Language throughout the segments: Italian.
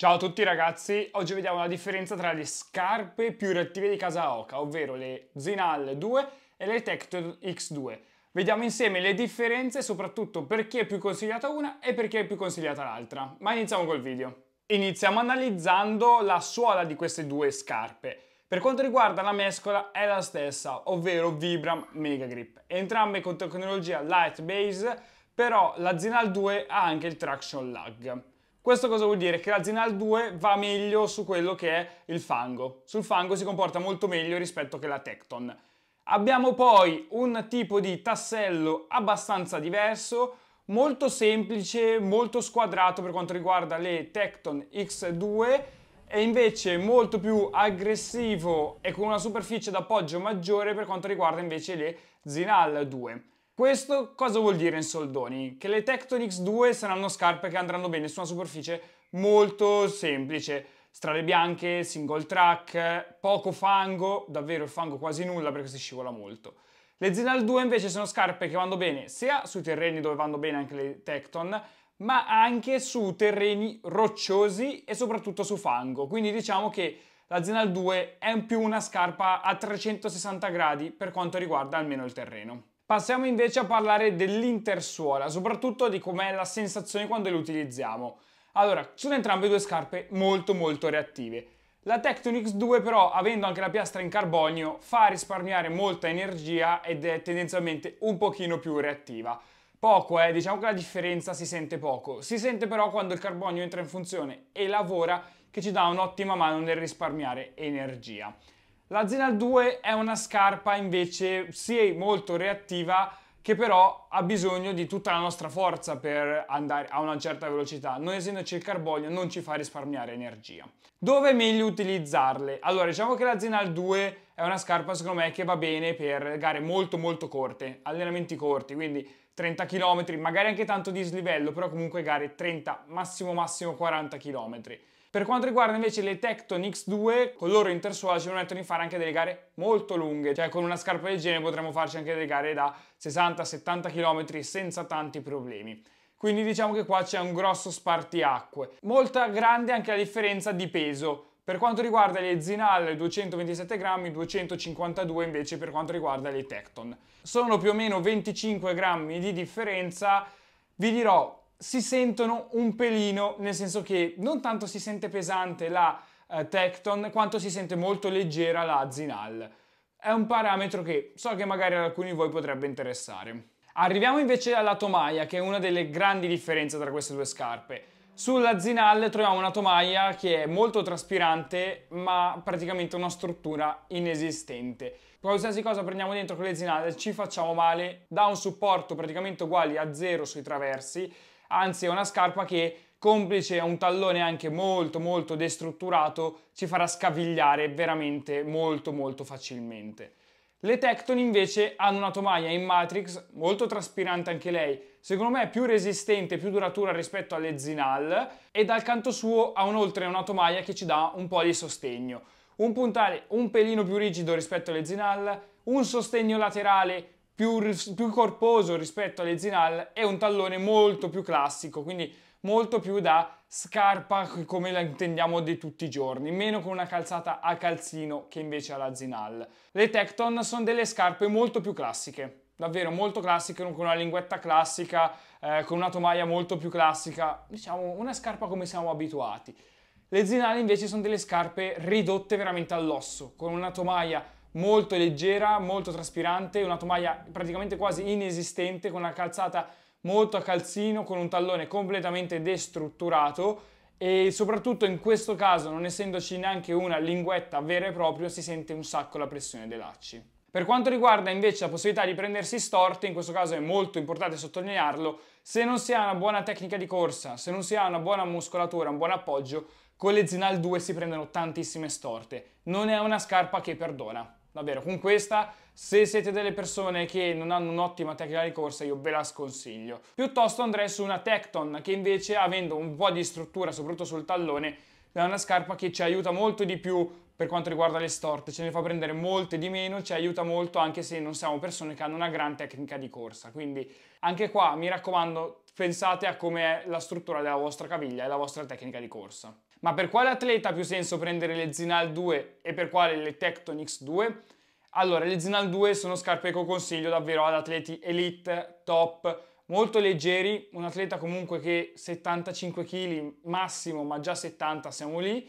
Ciao a tutti ragazzi, oggi vediamo la differenza tra le scarpe più reattive di Casaoka, ovvero le Zinal 2 e le Tector X2. Vediamo insieme le differenze, soprattutto per chi è più consigliata una e per chi è più consigliata l'altra. Ma iniziamo col video. Iniziamo analizzando la suola di queste due scarpe. Per quanto riguarda la mescola è la stessa, ovvero Vibram Mega Grip. Entrambe con tecnologia Light Base, però la Zinal 2 ha anche il traction lag. Questo cosa vuol dire? Che la Zinal 2 va meglio su quello che è il fango. Sul fango si comporta molto meglio rispetto che la Tecton. Abbiamo poi un tipo di tassello abbastanza diverso, molto semplice, molto squadrato per quanto riguarda le Tecton X2 e invece molto più aggressivo e con una superficie d'appoggio maggiore per quanto riguarda invece le Zinal 2. Questo cosa vuol dire in soldoni? Che le Tectonics 2 saranno scarpe che andranno bene su una superficie molto semplice, strade bianche, single track, poco fango, davvero il fango quasi nulla perché si scivola molto. Le Zinal 2 invece sono scarpe che vanno bene sia sui terreni dove vanno bene anche le Tecton, ma anche su terreni rocciosi e soprattutto su fango. Quindi diciamo che la Zinal 2 è in più una scarpa a 360 gradi per quanto riguarda almeno il terreno. Passiamo invece a parlare dell'intersuola, soprattutto di com'è la sensazione quando le utilizziamo. Allora, sono entrambe due scarpe molto molto reattive. La Tectonix 2 però, avendo anche la piastra in carbonio, fa risparmiare molta energia ed è tendenzialmente un pochino più reattiva. Poco, eh, diciamo che la differenza si sente poco. Si sente però quando il carbonio entra in funzione e lavora che ci dà un'ottima mano nel risparmiare energia. La Zenal 2 è una scarpa invece sì molto reattiva che però ha bisogno di tutta la nostra forza per andare a una certa velocità. Non essendoci il carbonio non ci fa risparmiare energia. Dove è meglio utilizzarle? Allora diciamo che la Zenal 2 è una scarpa secondo me che va bene per gare molto molto corte, allenamenti corti, quindi 30 km, magari anche tanto dislivello, però comunque gare 30, massimo massimo 40 km. Per quanto riguarda invece le Tecton X2, con loro intersuola ci permettono di fare anche delle gare molto lunghe, cioè con una scarpa del genere potremmo farci anche delle gare da 60-70 km senza tanti problemi. Quindi diciamo che qua c'è un grosso spartiacque. Molta grande anche la differenza di peso. Per quanto riguarda le Zinal 227 grammi, 252 invece per quanto riguarda le Tecton. Sono più o meno 25 grammi di differenza, vi dirò si sentono un pelino, nel senso che non tanto si sente pesante la eh, Tecton quanto si sente molto leggera la Zinal. È un parametro che so che magari ad alcuni di voi potrebbe interessare. Arriviamo invece alla Tomaia, che è una delle grandi differenze tra queste due scarpe. Sulla Zinal troviamo una tomaia che è molto traspirante ma praticamente una struttura inesistente. Qualsiasi cosa prendiamo dentro con le Zinal ci facciamo male, dà un supporto praticamente uguale a zero sui traversi, anzi è una scarpa che complice a un tallone anche molto molto destrutturato ci farà scavigliare veramente molto molto facilmente. Le Tecton invece hanno una tomaia in Matrix molto traspirante anche lei, secondo me più resistente, più duratura rispetto alle Zinal e dal canto suo ha inoltre una tomaia che ci dà un po' di sostegno. Un puntale un pelino più rigido rispetto alle Zinal, un sostegno laterale più, più corposo rispetto alle Zinal e un tallone molto più classico, quindi molto più da scarpa come la intendiamo di tutti i giorni, meno con una calzata a calzino che invece ha la Zinal. Le Tecton sono delle scarpe molto più classiche, davvero molto classiche, con una linguetta classica, eh, con una tomaia molto più classica, diciamo una scarpa come siamo abituati. Le Zinal invece sono delle scarpe ridotte veramente all'osso, con una tomaia molto leggera, molto traspirante, una tomaia praticamente quasi inesistente, con una calzata molto a calzino con un tallone completamente destrutturato e soprattutto in questo caso non essendoci neanche una linguetta vera e propria si sente un sacco la pressione dei lacci. Per quanto riguarda invece la possibilità di prendersi storte, in questo caso è molto importante sottolinearlo, se non si ha una buona tecnica di corsa, se non si ha una buona muscolatura, un buon appoggio, con le Zinal 2 si prendono tantissime storte. Non è una scarpa che perdona. Davvero, con questa se siete delle persone che non hanno un'ottima tecnica di corsa io ve la sconsiglio. Piuttosto andrei su una Tecton che invece avendo un po' di struttura soprattutto sul tallone è una scarpa che ci aiuta molto di più per quanto riguarda le storte, ce ne fa prendere molte di meno, ci aiuta molto anche se non siamo persone che hanno una gran tecnica di corsa. Quindi anche qua mi raccomando pensate a come è la struttura della vostra caviglia e la vostra tecnica di corsa. Ma per quale atleta ha più senso prendere le Zinal 2 e per quale le Tecton 2 allora, le Zinal 2 sono scarpe che consiglio davvero ad atleti elite, top, molto leggeri, un atleta comunque che 75 kg massimo, ma già 70 siamo lì,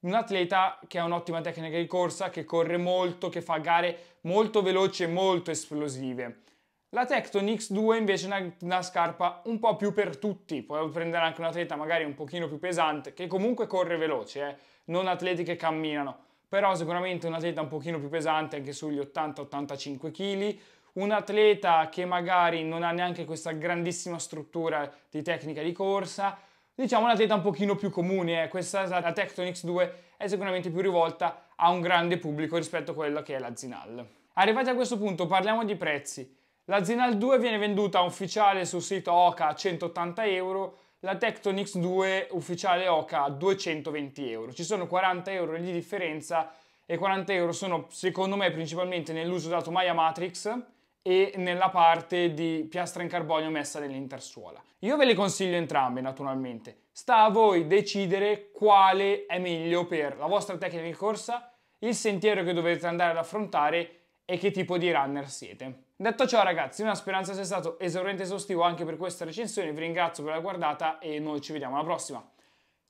un atleta che ha un'ottima tecnica di corsa, che corre molto, che fa gare molto veloci e molto esplosive. La Tecton X2 invece è una, una, scarpa un po' più per tutti, puoi prendere anche un atleta magari un pochino più pesante, che comunque corre veloce, eh? non atleti che camminano però sicuramente un atleta un pochino più pesante, anche sugli 80-85 kg, un atleta che magari non ha neanche questa grandissima struttura di tecnica di corsa, diciamo un atleta un pochino più comune, eh. questa la Tectonix 2 è sicuramente più rivolta a un grande pubblico rispetto a quella che è la Zinal. Arrivati a questo punto parliamo di prezzi. La Zinal 2 viene venduta ufficiale sul sito Oca a 180 euro, la Tecton 2 ufficiale Oca a 220 euro. Ci sono 40 euro di differenza e 40 euro sono secondo me principalmente nell'uso dato Maya Matrix e nella parte di piastra in carbonio messa nell'intersuola. Io ve le consiglio entrambe naturalmente, sta a voi decidere quale è meglio per la vostra tecnica di corsa, il sentiero che dovete andare ad affrontare e che tipo di runner siete. Detto ciò ragazzi, una speranza sia stato esauriente e esaustivo anche per questa recensione, vi ringrazio per la guardata e noi ci vediamo alla prossima.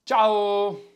Ciao!